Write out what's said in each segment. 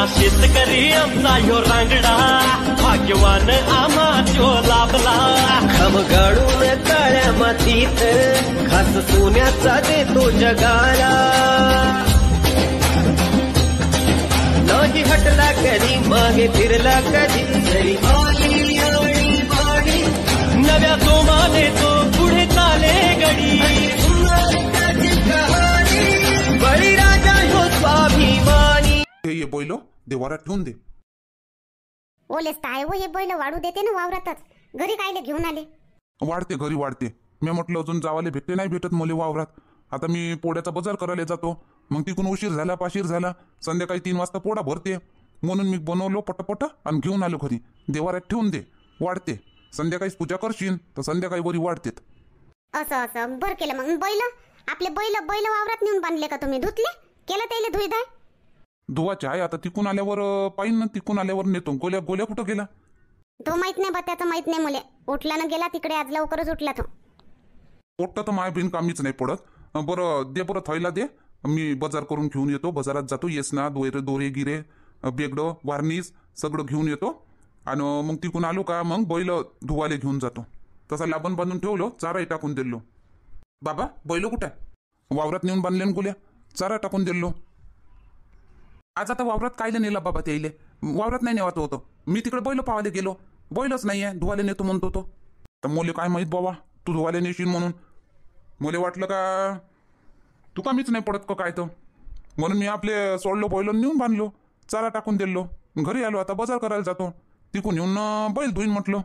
आमचा करी आमचा यो रंगड़ा भाग्यवान आमा जो लाभला खम गाडून काळ्या मातीत खास सोन्याचा देतो जगाला नाही हटला कधी मागे फिरला कधी तरी नव्या माने तो पुढे चाले गडी ते ये बैल देवारात ठेवून दे ओलेस काय हे बैल वाढू देते ना वावरातच घरी कायले घेऊन आले वाढते घरी वाढते मी म्हटलं अजून जावाले भेटते नाही भेटत मुले वावरात आता मी पोळ्याचा बाजार करायला जातो मग तिकून उशीर झाला पाशीर झाला संध्याकाळी तीन वाजता पोळा भरते म्हणून मी बनवलो पटपट आणि घेऊन आलो घरी देवारात ठेवून दे वाढते संध्याकाळीच पूजा करशील तर संध्याकाळी वरी वाढते असं असं बर केलं मग बैल आपले बैल बैल वावरात नेऊन बांधले का तुम्ही धुतले केलं त्याला धुईधाय धुवाचे आहे आता तिकून आल्यावर पाहिन ना तिकून आल्यावर नेतो गोल्या गोल्या कुठं गेला तो माहित नाही बा त्याचं माहित नाही मुले उठला ना गेला तिकडे आज लवकरच उठला तो पोट्ट तर माय बिन कामीच नाही पडत बरं दे बरं थैला दे मी बाजार करून घेऊन येतो बाजारात जातो येसना दोरे दोरे गिरे बेगडं वार्निस सगळं घेऊन येतो आणि मग तिकून आलो का मग बैल धुवाले घेऊन जातो तसा लाभण बांधून ठेवलो चाराही टाकून दिलो बाबा बैल कुठे वावरात नेऊन बांधले गोल्या चारा टाकून दिलो आज आता वावरात कायले नेला बाबा त्याईले वावरात नाही नेवात होतो मी तिकडे बैल पावाले गेलो बैलच आहे धुवाले नेतो म्हणतो तो तर मोले काय माहीत बाबा तू धुवाले नेशील म्हणून मुले वाटलं का तू मीच नाही पडत का काय तर म्हणून मी आपले सोडलो बैल नेऊन बांधलो चारा टाकून दिलो घरी आलो आता बाजार करायला जातो तिकून येऊन बैल धुईन म्हटलं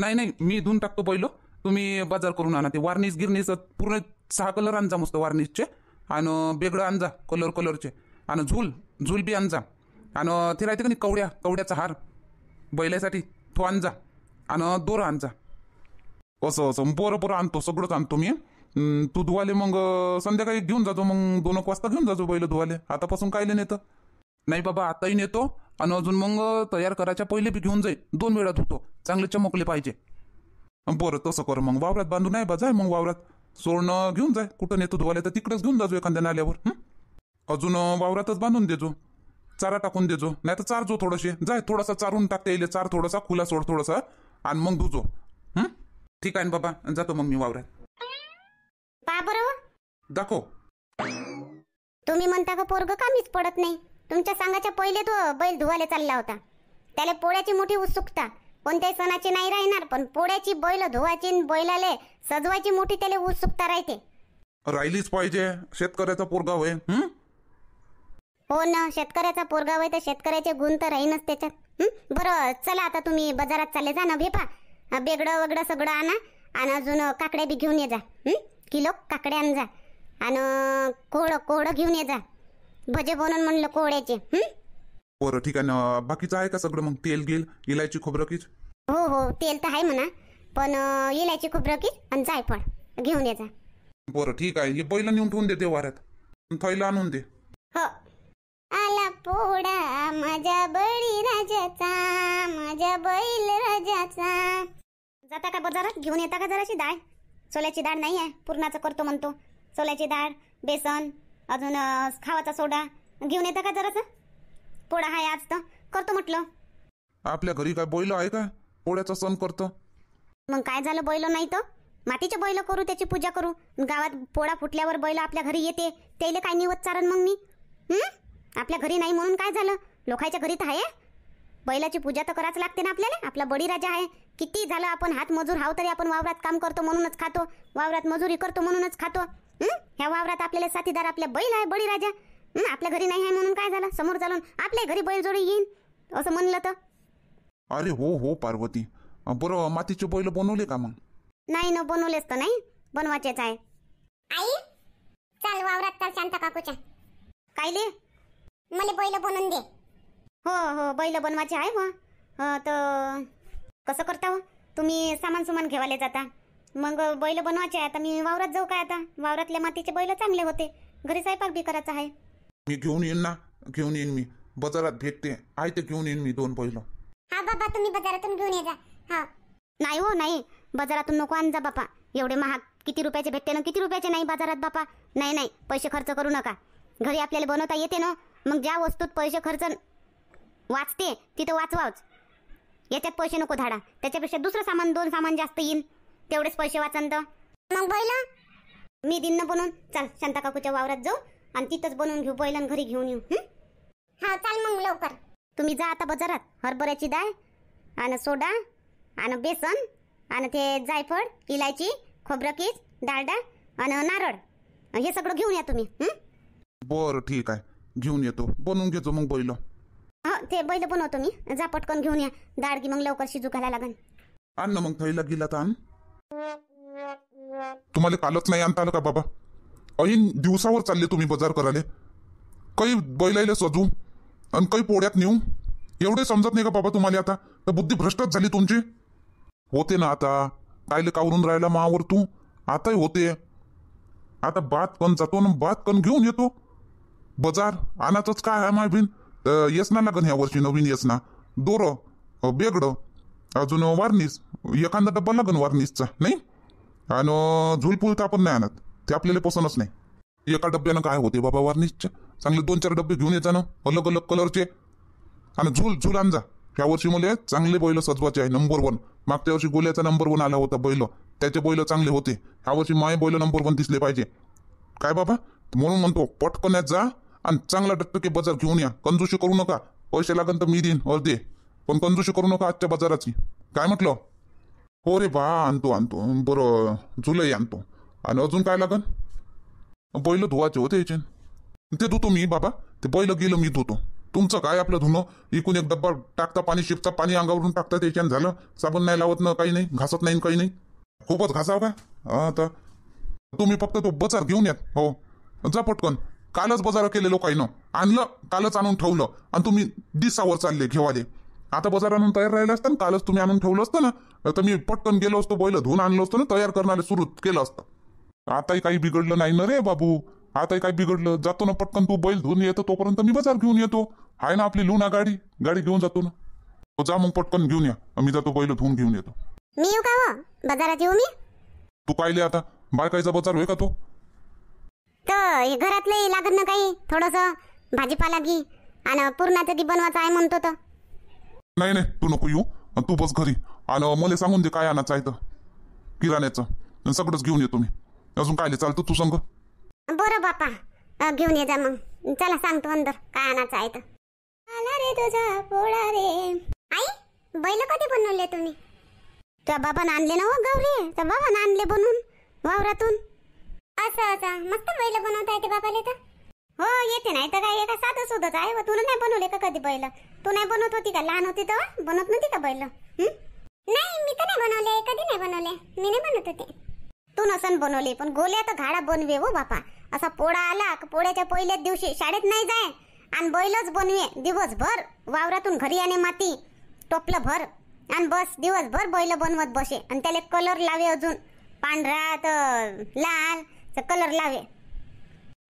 नाही नाही मी धुऊन टाकतो बैलो तुम्ही बाजार करून आणा ते वार्निश गिरणीच पूर्ण सहा कलर आणजा मस्त वार्निशचे आणि वेगळं आणजा कलर कलरचे आणि झूल झूल बी आणजा आणि ते राहते का नाही कवड्या कवड्याचा हार बैलासाठी तो आणजा आणि दोर आणजा असं असं पोरं पोरं आणतो सगळंच आणतो मी तू धुवाले मग संध्याकाळी घेऊन जातो मग दोन एक वाजता घेऊन जातो बैल धुवाले आतापासून कायले नेतं नाही बाबा आताही नेतो आणि अजून मग तयार करायच्या पहिले बी घेऊन जाईल दोन वेळा धुतो चांगले चमकले पाहिजे बरं तसं कर मग वावरात बांधून आहे बा जाय मग वावरात सोडणं घेऊन जाय कुठं नेतो धुवाले तर तिकडेच घेऊन जातो एखाद्या नाल्यावर अजून वावरातच बांधून देजो चारा टाकून देजो नाही तर चारजो थोडेसे जाय थोडासा चारून टाकता येईल चार थोडासा खुला सोड थोडासा आणि मग धुजो हं ठीक आहे बाबा जातो मग मी वावरात बरं हो. दाखव तुम्ही म्हणता का पोरग कामीच पडत नाही तुमच्या सांगाच्या पहिले तो बैल धुवायला चालला होता त्याला पोळ्याची मोठी उत्सुकता कोणत्याही सणाची नाही राहणार पण पोळ्याची बैल धुवायची आणि बैलाले सजवायची मोठी त्याला उत्सुकता राहते राहिलीच पाहिजे शेतकऱ्याचा पोरगा होय हं हो ना शेतकऱ्याचा पोरगाव आहे तर शेतकऱ्याचे गुण तर राहीनच त्याच्यात बरं चला आता तुम्ही बाजारात चालले जा ना भेपा बेगड वगड सगळं आणा आणि अजून काकड्या बी घेऊन ये जा किलो काकड्या आण जा आणि कोहळ कोहडं घेऊन ये जा भजे बनवून म्हणलं कोहळ्याचे बरं ठीक आहे ना बाकीचं आहे का सगळं मग तेल गेल इलायची खोबरं कीच हो हो तेल तर आहे म्हणा पण इलायची खोबरं कीच आणि जायफळ घेऊन ये जा बरं ठीक आहे हे बैल नेऊन ठेवून दे वाऱ्यात थैला आणून दे हो पोळा माझ्या बळी राजाचा माझ्या बैल राजाचा जाता का बाजारात घेऊन येता का जराशी डाळ सोल्याची डाळ नाही आहे पूर्णाचं करतो म्हणतो सोल्याची डाळ बेसन अजून खावाचा सोडा घेऊन येता का जरास पोळा हाय आज तर करतो म्हटलं आपल्या घरी काय बैल आहे का पोळ्याचा सण करतो मग काय झालं बैल नाही तर मातीचे बैल करू त्याची पूजा करू गावात पोळा फुटल्यावर बैल आपल्या घरी येते त्याला काय निवत चारण मग मी हम्म आपल्या घरी नाही म्हणून काय झालं लोकांच्या घरी तर आहे बैलाची पूजा तर करायच लागते ना आपल्याला आपला राजा आहे किती झालं आपण हात मजूर हाव तरी आपण वावरात काम करतो म्हणूनच खातो वावरात मजुरी करतो म्हणूनच खातो ह्या वावरात आपल्याला साथीदार आपल्या बैल आहे बळीराजा आपल्या घरी नाही आहे म्हणून काय झालं समोर चालून आपल्या घरी बैल जोडी येईन असं म्हणलं तर अरे हो हो पार्वती बरोबर मातीचे बैल बनवले का मग नाही न बनवलेच तर नाही बनवायचेच आहे आई चल वावरात चल शांत काकूच्या कायले मला बैल बनवून दे हो हो बैल बनवायचे आहे व तर कसं करता हो तुम्ही सामान सुमान घेवाले जाता मग बैल बनवायचे आता मी वावरात जाऊ काय आता वावरातल्या मातीचे बैल चांगले होते घरी स्वयंपाक बी करायचं आहे मी घेऊन येईन ना घेऊन येईन मी बाजारात भेटते आहे ते घेऊन येईन मी दोन बैल हा बाबा तुम्ही बाजारातून घेऊन ये हा नाही हो नाही बाजारातून नको आण जा बापा एवढे महाग किती रुपयाचे भेटते ना किती रुपयाचे नाही बाजारात बापा नाही नाही पैसे खर्च करू नका घरी आपल्याला बनवता येते ना मग ज्या वस्तूत पैसे खर्च वाचते तिथं वाचवाच याच्यात पैसे नको धाडा त्याच्यापेक्षा दुसरं सामान दोन सामान जास्त येईल तेवढेच पैसे वाचन तर मग बैला मी दिन बनवून चल शांता काकूच्या वावरात जाऊ आणि तिथंच बनवून घेऊ बैलन घरी घेऊन येऊ हा चाल मग लवकर तुम्ही जा आता बाजारात हरभऱ्याची डाळ आणि सोडा आणि बेसन आणि ते जायफळ इलायची खोबरं कीच डाळडा आणि नारळ हे सगळं घेऊन या तुम्ही बरं ठीक आहे घेऊन येतो बनवून घेतो मग बैल हा ते बैल बनवतो मी जा पटकन घेऊन या दाडगी की मग लवकर शिजू घाला लागन आण ना मग थैला गेला तर तुम्हाला कालच नाही आणता आलं का बाबा ऐन दिवसावर चालले तुम्ही बाजार कराले काही बैलायला सजू आणि काही पोळ्यात नेऊ एवढे समजत नाही का बाबा तुम्हाला आता तर बुद्धी भ्रष्टच झाली तुमची होते ना आता कायले कावरून राहिला मावर तू आताही होते आता बात कण जातो ना बात कण घेऊन येतो बजार आनाच काय आहे माय बिन ना लागन ह्या वर्षी नवीन येसना दोर बेगड अजून वारणीस एखादा डब्बा लागन वारणीसचा नाही आणि झुलपुल तर आपण नाही आणत ते आपल्याला पसंतच नाही एका डब्यानं काय होते बाबा वार्निसच्या चांगले दोन चार डब्बे घेऊन येता ना अलग अलग कलरचे आणि झुल झुल आणजा ह्या वर्षी मला चांगले बैल सजवाचे आहे नंबर वन मागच्या वर्षी गोल्याचा नंबर वन आला होता बैल त्याचे बैल चांगले होते ह्या वर्षी माय बैल नंबर वन दिसले पाहिजे काय बाबा म्हणून म्हणतो पटकन जा आणि चांगला की बाजार घेऊन या कंजूशी करू नका पैसे लागन तर मी देईन दे पण कंजूशी करू नका आजच्या बाजाराची काय म्हटलं हो रे बा आणतो आणतो बरं जुलै आणतो आणि अजून काय लागन बैल धुवायचे होते याचे ते धुतो मी बाबा ते बैल गेलं मी धुतो तुमचं काय आपलं धुणं इकून एक डब्बा टाकता पाणी शिपता पाणी अंगावरून टाकता त्याच्यानं झालं साबण नाही लावत ना काही नाही घासत नाही काही नाही खूपच घासाव का आता तुम्ही फक्त तो बचार घेऊन या हो जा पटकन कालच बाजार केले ना आणलं कालच आणून ठेवलं आणि तुम्ही दिसावर चालले घेवाले आता बजार आणून तयार राहिले असतं ना कालच तुम्ही आणून ठेवलं असतं ना तर मी पटकन गेलो असतो बैल धुवून आणलो असतो ना तयार करणारे सुरू केलं असतं आता काही बिघडलं नाही ना रे बाबू आताही काही बिघडलं जातो ना पटकन तू बैल धुवून येतो तोपर्यंत मी बाजार घेऊन येतो आहे ना आपली लुना गाडी गाडी घेऊन जातो ना तो जा मग पटकन घेऊन या मी जातो बैल धुवून घेऊन येतो मी येऊ का हो? बाजारात येऊ मी तू पाहिले आता बायकायचा बाजार होय का तो तर हे घरातलंही लागत ना काही थोडंसं भाजीपाला घे आणि पुरणाचं ती बनवायचं आहे म्हणतो तर नाही नाही तू नको येऊ अन तू बस घरी आणि मला सांगून दे काय आणायचं आहे तर किराण्याचं सगळंच घेऊन येतो मी अजून काय चालतं तू सांग बरं बापा अ, घेऊन ये जा मग चला सांगतो अंदर काय आणायचं आहे तर आला रे तुझा पोळा रे आई बैल कधी बनवले तुम्ही त्या बाबानं आणले ना हो गौरी त्या बाबानं आणले बनवून वावरातून असं असं मस्त बैल बनवता ते बाबाले तर हो येते नाही तर काय एका साधं सुद्धा आहे तुला नाही बनवले का कधी बैल तू नाही बनवत होती का लहान होती तर बनवत नव्हती का बैल नाही मी तर नाही बनवले कधी नाही बनवले मी नाही बनवत होते तू नसन बनवले पण गोल्या तर घाडा बनवे हो बापा असा पोळा आला की पोळ्याच्या पहिल्याच दिवशी शाळेत नाही जाय आणि बैलच बनवे दिवसभर वावरातून घरी आणे माती टोपलं भर आणि बस दिवसभर बैल बनवत बसे आणि त्याला कलर लावे अजून पांढरा तर लाल कलर लावे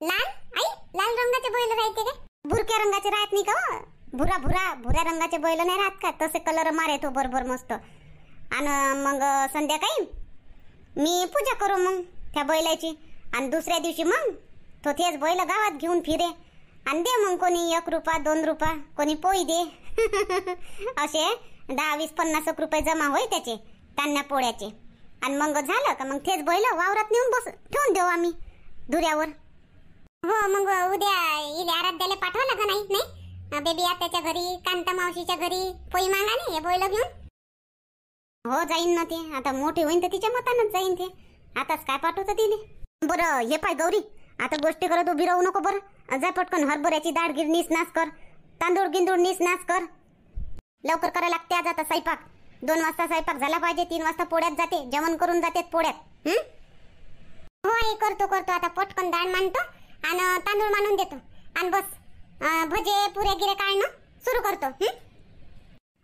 लाल आई लाल रंगाचे बैल राहते का भुरक्या रंगाचे राहत नाही का हो? भुरा भुरा भुऱ्या रंगाचे बैल नाही राहत का तसे कलर मारे तो बरोबर मस्त आणि मग संध्याकाळी मी पूजा करू मग त्या बैलाची आणि दुसऱ्या दिवशी मग तो तेच बैल गावात घेऊन फिरे आणि दे मग कोणी एक रुपया दोन रुपया कोणी पोई दे असे दहा वीस पन्नास रुपये जमा होय त्याचे त्यांना पोळ्याचे आणि मग झालं का मग तेच बैल वावरात नेऊन बस ठेवून देऊ आम्ही धुऱ्यावर हो मग उद्या इले आराध्याला पाठवा नाही नाही बेबी आत्याच्या घरी कांता मावशीच्या घरी पोई मागा नाही बैल घेऊन हो जाईन ना ते आता मोठी होईन तर तिच्या मतानच जाईन ते आताच काय पाठवतं तिने बरं हे पाय गौरी आता गोष्टी करत उभी राहू नको बरं जा पटकन हरभऱ्याची गिर नीस नाश कर तांदूळ गिंदूळ नीस नाश कर लवकर करायला लागते आज आता स्वयंपाक दोन वाजता स्वयंपाक झाला पाहिजे तीन वाजता पोळ्यात जाते जेवण करून जाते पोळ्यात हो आई करतो करतो आता पटकन डाळ मांडतो आणि तांदूळ मानून देतो आणि बस भजे पुऱ्या गिरे ना सुरू करतो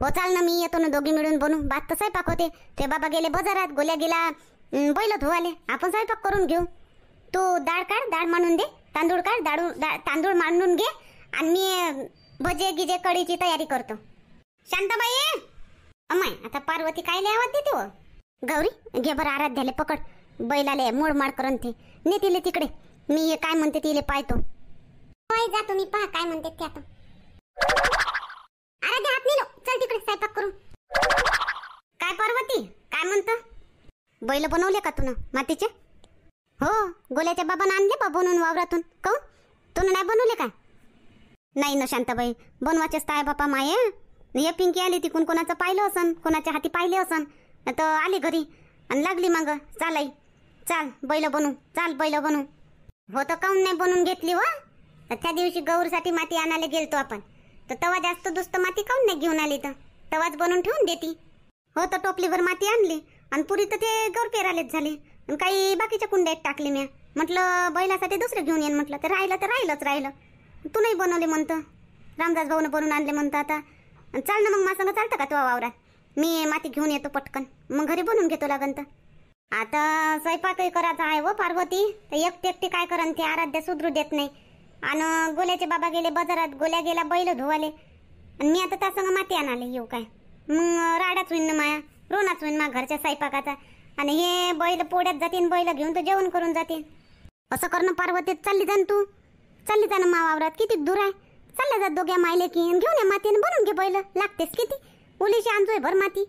हो चाल ना मी येतो ना दोघी मिळून बनू भात तर स्वयंपाक होते ते बाबा गेले बाजारात गोल्या गेला बैल धुवाले आपण स्वयंपाक करून घेऊ तू डाळ काढ डाळ मांडून दे तांदूळ काढ डाळू तांदूळ मांडून घे आणि मी भजे गिजे कढीची तयारी करतो शांताबाई अमाय आता पार्वती काय लय आवाज देते हो गौरी घे बरं आराध्याले पकड बैलाले मोडमाड करून ते नेतीले तिकडे मी काय म्हणते तिले पाहतो होय जा तुम्ही पहा काय म्हणते ते आता आराध्या हात नेलो चल तिकडे स्वयंपाक करू काय पार्वती काय म्हणतो बैल बनवले का तुन मातीचे हो गोल्याच्या बाबानं आणले बा बनवून वावरातून तू तुनं नाही बनवले काय नाही ना शांताबाई बनवायचेच ताय बापा माय या पिंकी आली तिकून कोणाचं पाहिलं असन कोणाच्या हाती पाहिले असन तर आली घरी आणि लागली मग चालई चाल बैल बनू चाल बैल बनू हो तर काऊन नाही बनवून घेतली व त्या दिवशी गौरसाठी माती आणायला गेलतो आपण तर तवा जास्त दुस्त माती काऊन नाही घेऊन आली तर तवाच बनवून ठेवून देती हो तर टोपलीवर माती आणली आणि पुरी तर ते गौर पेरालेच झाले आणि काही बाकीच्या कुंड्यात टाकले म्या म्हटलं बैलासाठी दुसरं घेऊन येईन म्हटलं तर राहिलं तर राहिलंच राहिलं तू नाही बनवले म्हणतं रामदास भाऊनं बनवून आणले म्हणतं आता चाल ना मग मासंग चालतं का तो वावरात मी माती घेऊन येतो पटकन मग घरी बनवून घेतो लागन आता स्वयंपाकही करायचा आहे व हो पार्वती तर एकटी एकटी काय करन ते आराध्य सुधरू देत नाही आणि गोल्याचे बाबा गेले बाजारात गोल्या गेला बैल धुवाले आणि मी आता त्यासंग माती आणाले येऊ काय मग राडाच होईन ना माया रोनाच होईन मा घरच्या स्वयंपाकाचा आणि हे बैल पोड्यात जातीन बैल घेऊन तर जेवण करून जाते असं करणं पार्वतीत चालली जाण तू चालली जा ना वावरात किती दूर आहे चालले जात दोघ्या मायले की घेऊन या मातीने बनवून घे पहिलं लागतेस किती ओलीशी आणतोय भर माती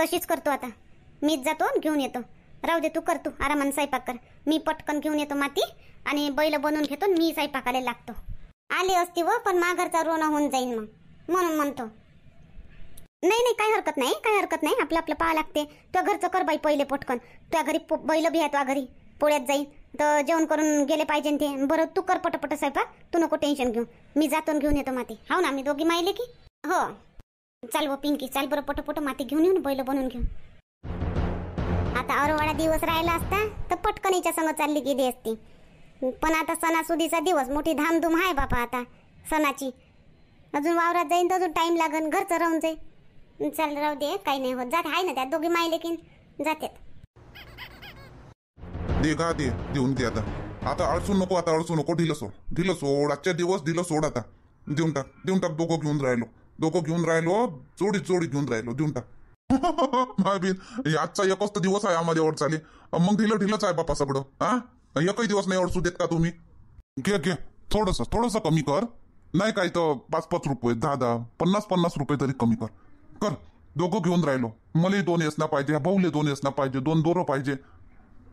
तशीच करतो आता मीच जातो आणि घेऊन येतो राहू दे तू कर तू आरामान स्वयंपाक कर मी पटकन घेऊन येतो माती आणि बैल बनवून घेतो मी स्वयंपाकाला लागतो आले असते व पण माघरचा रोना होऊन जाईन मग म्हणून म्हणतो नाही नाही काही हरकत नाही काही हरकत नाही आपलं आपलं पाहा लागते तुझ्या घरचं कर बाई पहिले पटकन तुझ्या घरी बैल बी आहे तुझ्या घरी पोळ्यात जाईन तर जेवण करून गेले पाहिजे ते बरं तू कर पटपट सैपा तू नको टेन्शन घेऊ मी जातो घेऊन येतो माती हो ना मी दोघी माहिले की हो चाल बो पिंकी चाल बरं पटपट माती घेऊन येऊन बैल बनवून घेऊ आता औरवाडा दिवस राहिला असता तर पटकनीच्या समोर चालली गेली असती पण आता सणासुदीचा दिवस मोठी धामधूम आहे बापा आता सणाची अजून वावरात जाईन तर अजून टाईम लागन घरचं राहून जाईल चाल राहू दे काही नाही होत जात आहे ना त्या दोघी माहिले की जातात दे ते दे देऊन दे आता आता अडसून नको आता अडसू नको ढिलं सोड ढिलं सोड आजच्या दिवस ढिलं सोड आता देऊन टाक देऊन टाक दोघं घेऊन राहिलो दोघं घेऊन राहिलो जोडी जोडी घेऊन राहिलो देऊन टाक महाबीन आजचा एकच तर दिवस आहे आम्हाला एवढं चाले मग ढिलं ढिलंच आहे बापा सगळं हा एकही दिवस नाही अडसू देत का तुम्ही घे घे थोडस थोडस कमी कर नाही काय तर पाच पाच रुपये दहा दहा पन्नास पन्नास रुपये तरी कमी कर कर दोघं घेऊन राहिलो मलाही दोन येसना पाहिजे भाऊले दोन येसना पाहिजे दोन दोरं पाहिजे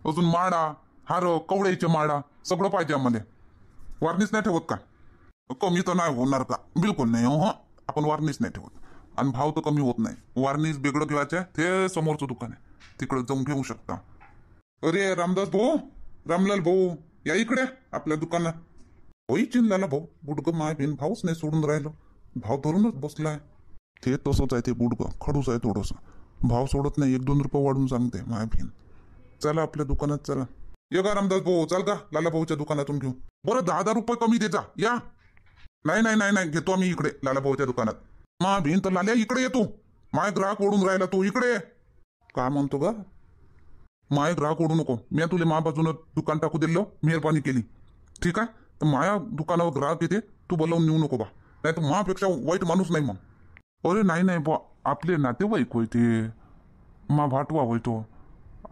अजून माडा हार कवड्याचे माडा सगळं पाहिजे आम्हाला वारणीच नाही ठेवत का कमी तर नाही होणार का बिलकुल नाही हो आपण वारणीच नाही ठेवत आणि भाव तर कमी होत नाही वारणीच वेगळं घेवायचं ते समोरचं दुकान आहे तिकडं जाऊन घेऊ शकता अरे रामदास भाऊ रामलाल भाऊ या इकडे आपल्या दुकानात होई चिंदाला भाऊ बुडग माय बिन भाऊच नाही सोडून राहिलो भाव धरूनच बसलाय ते तसंच आहे ते बुडगं खडूस आहे थोडंसं भाव सोडत नाही एक दोन रुपये वाढून सांगते माय बिन चला आपल्या दुकानात चला ये का रामदास भाऊ चाल का लाला भाऊच्या दुकानातून घेऊ बरं दहा हजार रुपये कमी देता या नाही नाही नाही नाही घेतो आम्ही इकडे लाला भाऊच्या दुकानात मा भीन तर लाल्या इकडे येतो माय ग्राहक ओढून राहिला तू इकडे काय म्हणतो ग माय ग्राहक ओढू नको मी तुला मा बाजून दुकान टाकू दिलं मेहरबानी केली ठीक आहे तर माया दुकानावर ग्राहक येते तू बोलावून नेऊ नको बा नाही तर मापेक्षा वाईट माणूस नाही मग अरे नाही नाही बा आपले नातेवाईक होय ते मा भाटवा होय तो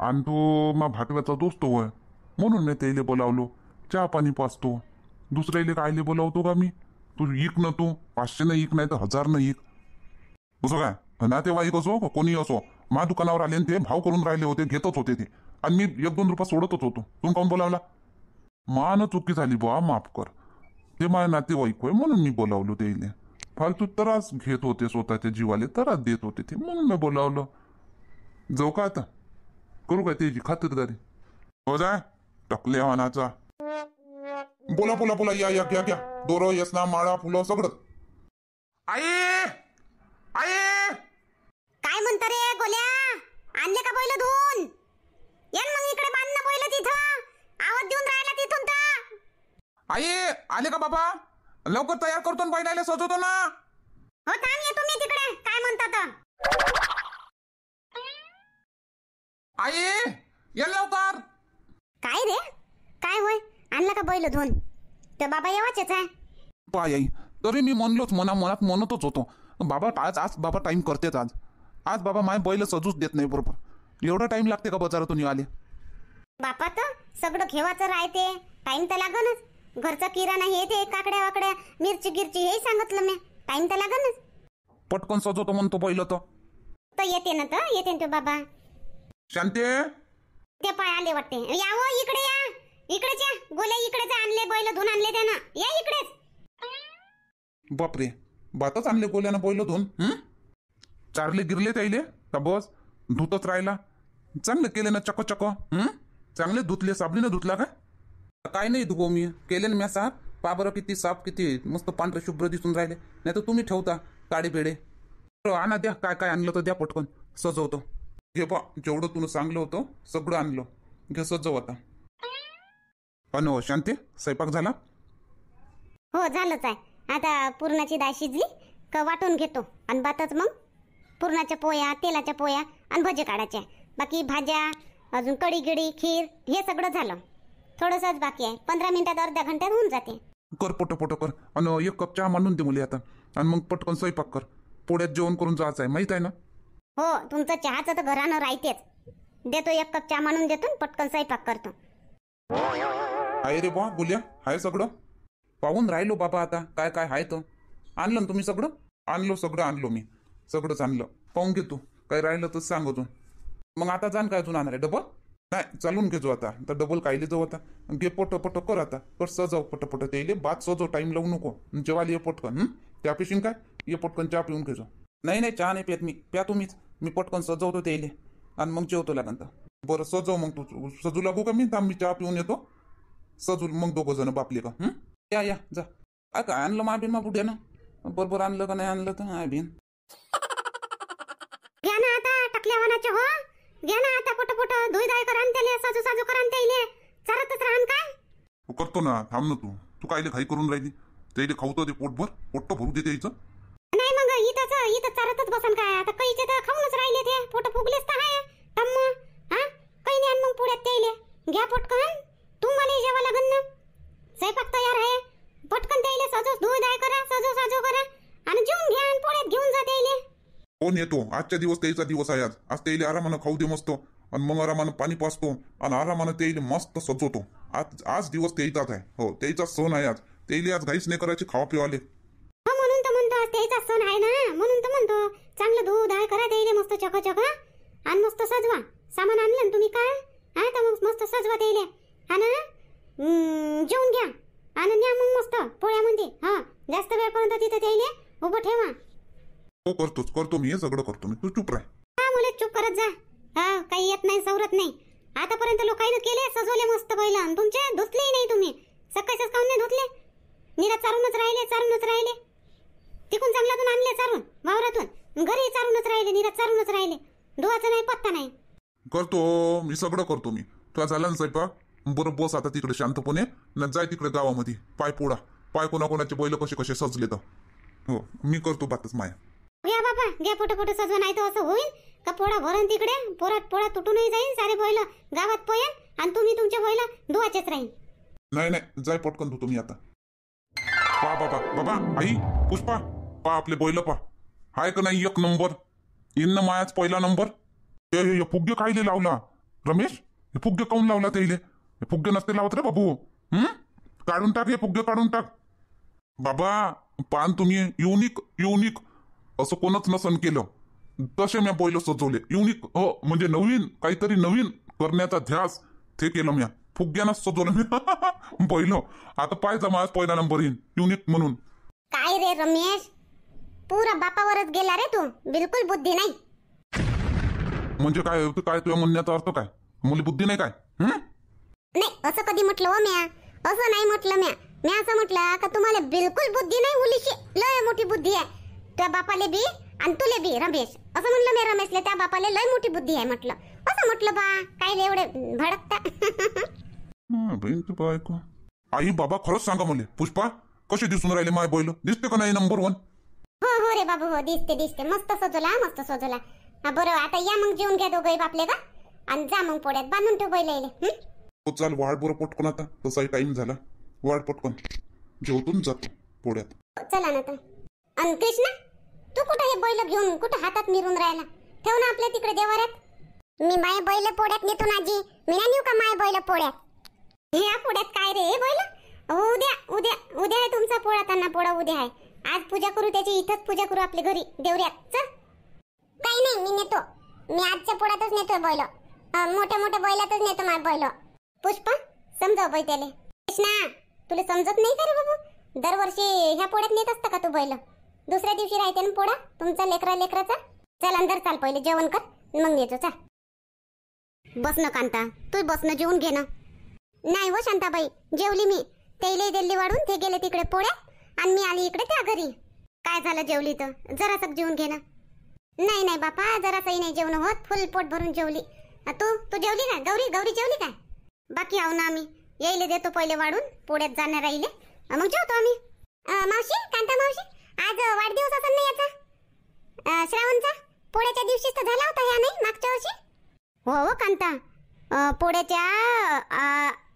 आणि तो मा भाटव्याचा दोस्त होय म्हणून मी त्याला बोलावलो चहा पाणी पाचतो दुसऱ्याला कायले बोलावतो का मी तू इक न तू पाचशे न एक नाही तर हजार न ईक कसं काय नातेवाईक असो कोणी असो मा दुकानावर आले ते भाव करून राहिले होते घेतच होते ते आणि मी एक दोन रुपया सोडतच होतो तुम्ही काऊन बोलावला मान चुकी झाली बुवा माफ कर ते माझ्या नातेवाईक होय म्हणून मी बोलावलो त्याला फालतू त्रास घेत होते स्वतःच्या जीवाले त्रास देत होते ते म्हणून मी बोलावलं जाऊ का आता करू काय त्याची खातरदारी हो जा टकले वानाचा बोला बोला बोला या या घ्या घ्या दोरो यसना माळा फुलं सगळं आई आई काय म्हणतो रे गोल्या आणले का बैल धुवून ये मग इकडे बांध ना बैल तिथं आवाज देऊन राहिला तिथून तर आई आले का बाबा लवकर तयार करतो ना बैलाला सजवतो ना हो थांब येतो मी तिकडे काय म्हणतात आई ये लवकर काय रे काय होय आणला का बैल धुवून तर बाबा येवाचेच आहे पाय हो आई तरी मी म्हणलोच मना मनात म्हणतच होतो बाबा आज आज बाबा टाईम करतेच आज आज बाबा माय बैल सजूच देत नाही बरोबर एवढा टाईम लागते का बाजारातून आले बापा तर सगळं घेवाचं राहते टाइम तर लागनच घरचा किराणा हे ते काकड्या वाकड्या मिरची गिरची हे सांगितलं मी टाइम तर लागनच पटकन सजवतो म्हणतो पहिलं तर येते ना तर येते ना तो बाबा शांते ते पाय आले वाटते या इकडे या इकडेच या गोले इकडेच आणले बैल धुन आणले त्यानं या इकडेच बापरे बातच आणले गोल्यानं बैल धुन हम्म चारले गिरले त्याले का बस धुतच राहिला चांगलं केले ना चको चको हम्म चांगले धुतले साबणीनं धुतला का काय नाही धुबो मी केले ना म्या साफ पा किती साप किती मस्त पांढरे शुभ्र दिसून राहिले नाही तर तुम्ही ठेवता काळे बेडे आणा द्या काय काय आणलं तर द्या पटकन सजवतो हे बा जेवढं तुला सांगलं होतं सगळं आणलं घेसत जाऊ आता पण हो, शांती स्वयंपाक झाला हो झालंच आहे आता पुरणाची डाळ शिजली का वाटून घेतो आणि बातच मग पूर्णाच्या पोया तेलाच्या पोया आणि भजे काढायच्या बाकी भाज्या अजून कडी गिडी खीर हे सगळं झालं थोडंसंच बाकी आहे पंधरा मिनिटात अर्ध्या घंट्यात होऊन जाते कर पोटो पोटो कर आणि एक कप चहा मांडून दे मुली आता आणि मग पटकन स्वयंपाक कर पोळ्यात जेवण करून जायचं आहे माहीत आहे ना हो तुमचं चहाच तर घरानं राहतेच देतो एक कप चहा म्हणून देतो पटकन स्वयंपाक करतो आहे रे बा बोल्या हाय सगळं पाहून राहिलो बाबा आता काय काय हाय तो आणलं तुम्ही सगळं आणलो सगळं आणलो मी सगळंच आणलं पाहून घेतो काय राहिलं तर सांगतो मग आता जाण काय तू आणणार आहे डबल नाही चालून घेतो आता तर डबल काय जाऊ आता घे पटो कर आता कर सजाव पटपट ते बात सजव टाईम लावू नको जेवाली ये पटकन त्या पिशीन काय ये पटकन चहा पिऊन घेजो नाही नाही चहा नाही पियत मी प्या तुम्हीच मी पटकन सजवतो येईल आणि मग जेवतो लागन तर बरं सजव मग तू सजू लागू का मी थांब मी चहा पिऊन येतो सजू मग दोघं जण बापले का या या जा आ काय आणलं मा बिन मा पुढे ना बरोबर आणलं का नाही आणलं तर आय बिन आता हो आता साजू करा काय करतो ना थांब ना तू तू कायले खाई करून राहिली ते खाऊ तो ते पोटभर पोट्ट भरू दे त्याचं नाही मग इथंच इथं चारतच बसन काय आता कैचे तर खाऊनच राहिले ते पोट फुगलेच तर आहे तम्म हा काही नाही मग पुढ्यात त्याले घ्या पटकन मला जेवा लागन ना स्वयंपाक तयार आहे पटकन त्याले सजोस धुई दाय करा सजो सजो करा आणि जेवून घ्या आणि पुढ्यात घेऊन जा त्याले कोण येतो आजच्या दिवस त्याचा दिवस आहे आज आज त्याला आरामानं खाऊ दे मस्त आणि मग आरामानं पाणी पाचतो आणि आरामानं त्याला मस्त सजवतो आज आज दिवस त्याचाच आहे हो त्याचाच सण आहे आज त्याला आज घाईच नाही करायची खावा पिवाले दिवाळीचा सण आहे ना म्हणून तर म्हणतो चांगलं दूध धाळ करा देईले मस्त चक चक आणि मस्त सजवा सामान आणलं तुम्ही काय हा तर मग मस्त सजवा द्यायले हा ना जेवून घ्या आणि न्या मग मस्त पोळ्यामध्ये हा जास्त वेळपर्यंत तिथे द्यायले उभं ठेवा हो करतोच करतो मी सगळं करतो मी तू चुप राह हा मुले चुप करत जा हा काही येत नाही सवरत नाही आतापर्यंत लोकांनी केले सजवले मस्त पहिलं आणि तुमचे धुतलेही नाही तुम्ही सकाळच्याच काम नाही धुतले निरा चारूनच राहिले चारूनच राहिले तिकून जंगलातून आणले चारून वावरातून घरी चारूनच राहिले निरात चारूनच राहिले दुवाच नाही पत्ता नाही करतो हो, मी सगळं करतो मी तुला झालं ना स्वयंपाक बरं बस आता तिकडे शांतपणे न जाय तिकडे गावामध्ये पाय पोडा पाय कोणाकोणाचे बैल कसे कसे सजले तर हो मी करतो बातच माया या बाबा घ्या पोट पोट सजवा नाही तर असं होईल का पोळा भरण तिकडे पोरात पोळा तुटूनही जाईल सारे बैल गावात पोयल आणि तुम्ही तुमच्या बैल धुवाचेच राहील नाही नाही जाय पटकन धुतो मी आता बाबा बाबा आई पुष्पा पा आपले बैल पा हाय का नाही एक नंबर इन मायाच पहिला नंबर ते हे फुग्य कायले लावला रमेश हे फुग्य काऊन लावला ते हे फुग्य नसते लावत रे बाबू हम्म काढून टाक हे फुग्य काढून टाक बाबा पान तुम्ही युनिक युनिक असं कोणच नसन केलं तसे म्या बैल सजवले युनिक हो म्हणजे नवीन काहीतरी नवीन करण्याचा ध्यास ते केलं म्या फुग्यानं सजवलं मी बैल आता पाय माझ पहिला नंबर येईन युनिक म्हणून काय रे रमेश पूरा बापावरच गेला रे तू बिलकुल बुद्धी नाही म्हणजे काय तू काय तुझ्या म्हणण्याचा अर्थ काय मुली बुद्धी नाही काय नाही असं कधी म्हटलं हो म्या असं नाही म्हटलं म्या मी असं म्हटलं का तुम्हाला बिलकुल बुद्धी नाही मुलीशी लय मोठी बुद्धी आहे त्या बापाले बी आणि तुले बी रमेश असं म्हटलं मी रमेशले त्या बापाले लय मोठी बुद्धी आहे म्हटलं असं म्हटलं बा काय रे एवढे भडकता आई बाबा खरंच सांगा मुली पुष्पा कशी दिसून राहिले माय बोल दिसते का नाही नंबर वन हो रे बाबू हो, दिसते दिसते मस्त सजवला मस्त सजवला बरं आता या मग जेवून घ्या दोघे बापले का आणि जा मग पोळ्यात बांधून ठेव हं हो चाल वाढ बरं पटकन आता तसाही टाइम झाला वाढ पटकन जेवतून जातो पोळ्यात हो, चला ना आता अन कृष्णा तू कुठे हे बैल घेऊन कुठे हातात मिरून राहिला ठेव ना आपल्या तिकडे देवाऱ्यात मी माय बैल पोळ्यात नेतो नाजी मी ना नेऊ का माय बैल पोळ्यात ह्या पोळ्यात काय रे हे बैल हो, उद्या उद्या उद्या आहे तुमचा पोळा त्यांना पोळा उद्या आहे आज पूजा करू त्याची इथंच पूजा करू आपल्या घरी देवऱ्यात चल काही नाही मी नेतो मी आजच्या पोळातच नेतोय बैल मोठ्या मोठ्या बैलातच नेतो मार बैल पुष्पा समजाव बाई त्याले कृष्णा तुला समजत नाही का रे बाबू दरवर्षी ह्या पोळ्यात नेत असता का तू बैल दुसऱ्या दिवशी राहते ना पोळा तुमचा लेकरा लेकराचा चल अंदर चाल पहिले जेवण कर मग नेतो चा बस न कांता तू बसन जेवून घे ना नाही व हो, शांताबाई जेवली मी लई दिल्ली वाढून ते गेले तिकडे पोळ्या आणि मी आली इकडे त्या घरी काय झालं जेवली तर जरासक जेवून घे ना नाही नाही बापा जरासही नाही जेवण होत फुल पोट भरून जेवली तू तू जेवली का गौरी गौरी जेवली काय बाकी आहो ना आम्ही येईले देतो पहिले वाढून पोळ्यात जाणार राहिले मग जेवतो आम्ही मावशी कांता मावशी आज वाढदिवस असं नाही याचा श्रावणचा पोळ्याच्या दिवशीच तर झाला होता ह्या नाही मागच्या वर्षी हो हो कांता पोळ्याच्या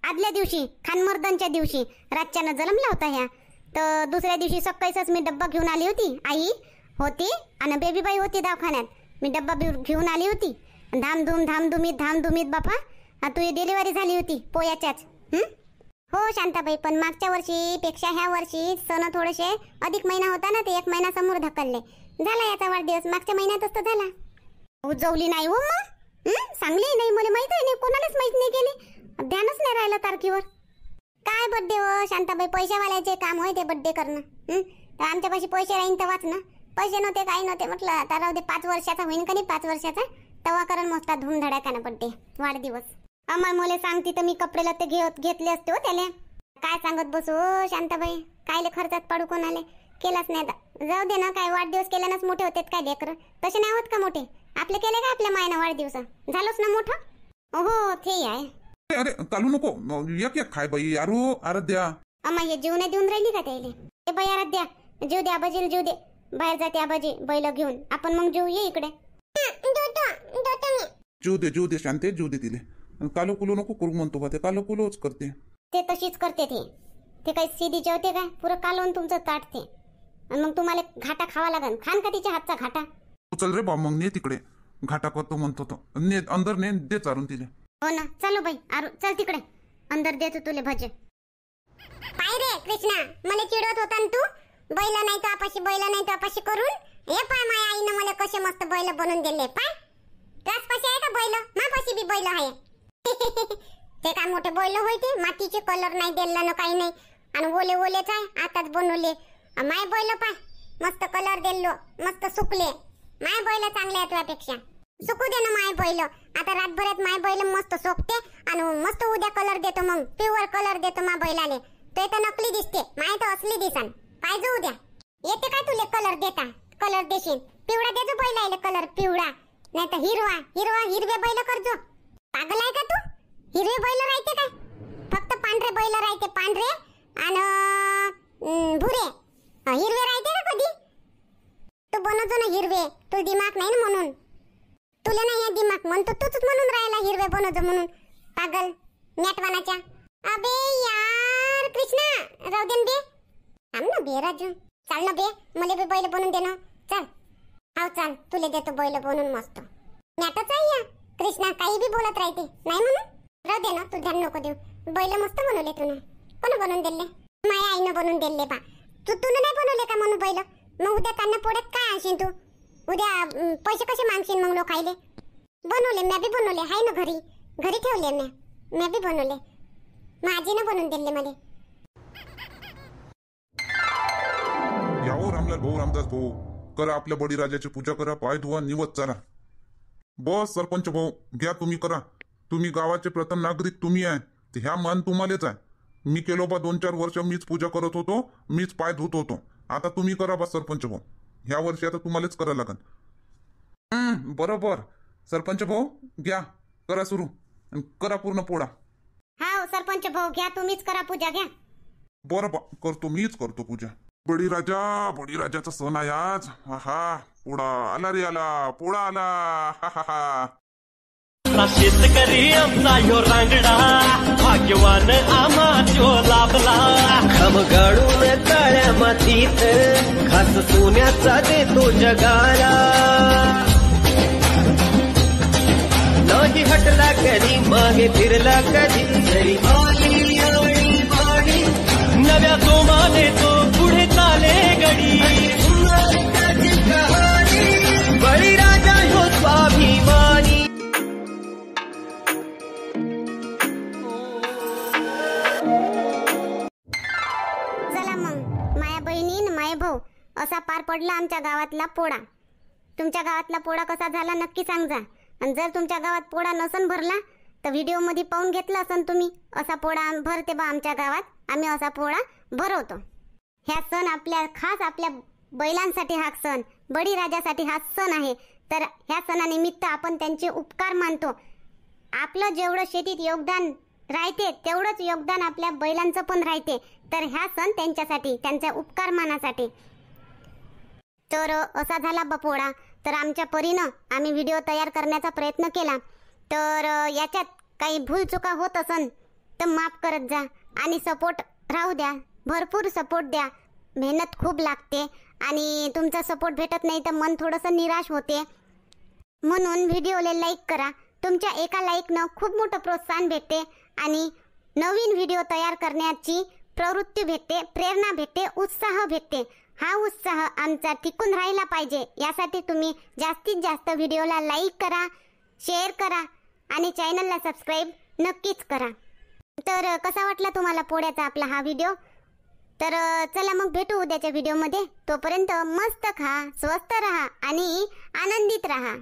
आदल्या दिवशी खानमर्दनच्या दिवशी रातच्यानं जन्मला होता ह्या तर दुसऱ्या दिवशी सकाळीच मी डब्बा घेऊन आली होती आई होती आणि बेबीबाई होती दवाखान्यात मी डब्बा घेऊन आली होती धामधूम धामधुमीत धामधुमीत बापा तुझी डिलिव्हरी झाली होती पोयाच्याच हो शांताबाई पण मागच्या वर्षीपेक्षा ह्या वर्षी सण थोडेसे अधिक महिना होता ना ते एक महिना समोर ढकलले झाला याचा वाढदिवस मागच्या महिन्यातच तर झाला उजवली नाही हो मग सांगली नाही मला माहित आहे नाही कोणालाच माहित नाही गेली ध्यानच नाही राहिलं तारखेवर काय बड्डे हो शांताबाई पैशावाल्याचे काम होय ते बड्डे करणं तर आमच्यापाशी पैसे राहीन तेव्हाच ना पैसे नव्हते काही नव्हते म्हटलं तर राहू दे पाच वर्षाचा होईन का नाही पाच वर्षाचा तवा करण मस्त ना बड्डे वाढदिवस अमर मुले सांगते तर मी कपडे लते घेत घेतले असते हो त्याला काय सांगत बसू हो, शांताबाई कायले खर्चात पडू कोणाले केलाच नाही जाऊ दे ना काय वाढदिवस केल्यानंच मोठे होते काय लेकर तसे नाही होत का मोठे आपले केले का आपल्या मायना वाढदिवस झालोच ना मोठं हो, हो ते आहे अरे चालू नको एक एक खाय बाई अरो आराध्या अम्मा हे जीव नाही देऊन राहिली का त्याला ए बाई आराध्या जीव द्या बाजीला जीव दे बाहेर जाते आबाजी बैल घेऊन आपण मग जीव ये इकडे जीव दे जीव दे शांते जीव दे तिले कालो कुलो नको करू म्हणतो का ते कालो कुलोच करते ते तशीच करते ते ते काही सीधी जेवते काय पुरं कालून तुमचं ताटते आणि मग तुम्हाला घाटा खावा लागन खान का तिच्या हातचा घाटा उचल रे बा मग ने तिकडे घाटा करतो म्हणतो तो ने अंदर ने दे चारून तिला हो ना चालू बाई आरू चल तिकडे अंदर देतो तुले भजे पाय रे कृष्णा मला चिडवत होता ना तू बैल नाही तो आपाशी बैल नाही तो आपाशी करून हे पाय माझ्या आईनं मला कसे मस्त बैल बनवून दिले पाय त्याच पाशी आहे का बैल मापाशी बी बैल आहे ते काय मोठे बैल होते मातीचे कलर नाही दिला ना काही नाही आणि ओले ओलेच आहे आताच बनवले माय बैल पाय मस्त कलर दिलो मस्त सुकले माय बैल चांगले आहेत तुझ्यापेक्षा सुकू दे ना माय बैल आता रातभरात माय बैल मस्त सोपते आणि मस्त उद्या कलर देतो मग प्युअर कलर देतो मा बैलाले ते तर नकली दिसते माय तर असली दिसन पाहिजे उद्या येते काय तुले कलर देता कलर देशील पिवळा देजो बैलाले कलर पिवळा नाही तर हिरवा हिरवा हिरवे बैल करजो पागल आहे का तू हिरवे बैल राहते काय फक्त पांढरे बैल राहते पांढरे आणि भुरे हिरवे राहते ना कधी तू बनवतो ना हिरवे तू दिमाग नाही ना म्हणून तुला नाही आहे दिमाग म्हणतो तूच म्हणून राहिला हिरवे बनवतो म्हणून पागल नेटवानाच्या अबे यार कृष्णा राहू दे बे थांब ना बे राजू चाल ना बे मला बी बैल बनवून दे ना चल आओ चाल तुले देतो बैल बनवून मस्त नेटच आहे या कृष्णा काही बी बोलत राहते नाही म्हणून राहू दे ना तू ध्यान नको देऊ बैल मस्त बनवले तुन कोण बनवून दिले माया आईनं बनवून दिले बा तू तुला नाही बनवले का म्हणून बैल मग उद्या त्यांना पुढे काय आणशील तू उद्या पैसे कसे मागशील मग लोक खायले बनवले मी बी बनवले हाय ना घरी घरी ठेवले मी मी बी बनवले माझी ना बनवून दिले मला या रामलाल भाऊ रामदास भाऊ करा आपल्या बळीराजाची पूजा करा पाय धुवा निवत चला बस सरपंच भाऊ घ्या तुम्ही करा तुम्ही गावाचे प्रथम नागरिक तुम्ही आहे ह्या मान तुम्हालाच आहे मी केलो बा दोन चार वर्ष मीच पूजा करत होतो मीच पाय धुत होतो आता तुम्ही करा बा सरपंच भाऊ ह्या वर्षी आता तुम्हालाच करावं लागेल बरोबर सरपंच भाऊ घ्या करा सुरू आणि करा पूर्ण पोळा हा सरपंच भाऊ घ्या तुम्हीच करा पूजा घ्या बर करतो मीच करतो पूजा बळीराजा बळीराजाचा सण आहे आज हा हा पोळा आला रे आला पोळा आला हा हा हा आमचा शेतकरी आमचा यो रंगड़ा, भाग्यवान आमा जो लाभला खमगाळून काळ्या मातीत खास सोन्याचा देतो जगाला नाही हटला कधी मागे फिरला कधी तरी आमच्या गावातला पोळा तुमच्या गावातला पोळा कसा झाला नक्की सांगा आणि जर तुमच्या गावात पोळा नसन भरला तर व्हिडिओमध्ये पाहून घेतला असन तुम्ही असा पोळा भरते बा आमच्या गावात आम्ही असा पोळा भरवतो ह्या सण आपल्या खास आपल्या बैलांसाठी हा सण बळीराजासाठी हा सण आहे तर ह्या सणानिमित्त आपण त्यांचे उपकार मानतो आपलं जेवढं शेतीत योगदान राहते तेवढंच योगदान आपल्या बैलांचं पण राहते तर ह्या सण त्यांच्यासाठी त्यांचा उपकार मानासाठी तर असा झाला बपोळा तर आमच्या परीनं आम्ही व्हिडिओ तयार करण्याचा प्रयत्न केला तर याच्यात काही भूल चुका होत असन तर माफ करत जा आणि सपोर्ट राहू द्या भरपूर सपोर्ट द्या मेहनत खूप लागते आणि तुमचा सपोर्ट भेटत नाही तर मन थोडंसं निराश होते म्हणून व्हिडिओला लाईक करा तुमच्या एका लाईकनं खूप मोठं प्रोत्साहन भेटते आणि नवीन व्हिडिओ तयार करण्याची प्रवृत्ती भेटते प्रेरणा भेटते उत्साह भेटते हा उत्साह आमचा टिकून राहिला पाहिजे यासाठी तुम्ही जास्तीत जास्त व्हिडिओला लाईक करा शेअर करा आणि चॅनलला सबस्क्राईब नक्कीच करा तर कसा वाटला तुम्हाला पोळ्याचा आपला हा व्हिडिओ तर चला मग भेटू उद्याच्या व्हिडिओमध्ये तोपर्यंत मस्त खा स्वस्थ राहा आणि आनंदित राहा